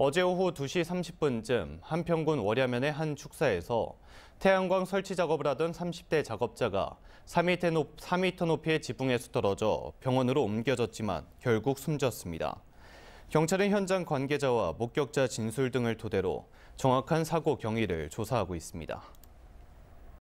어제 오후 2시 30분쯤 한평군 월야면의 한 축사에서 태양광 설치 작업을 하던 30대 작업자가 4m, 높, 4m 높이의 지붕에서 떨어져 병원으로 옮겨졌지만 결국 숨졌습니다. 경찰은 현장 관계자와 목격자 진술 등을 토대로 정확한 사고 경위를 조사하고 있습니다.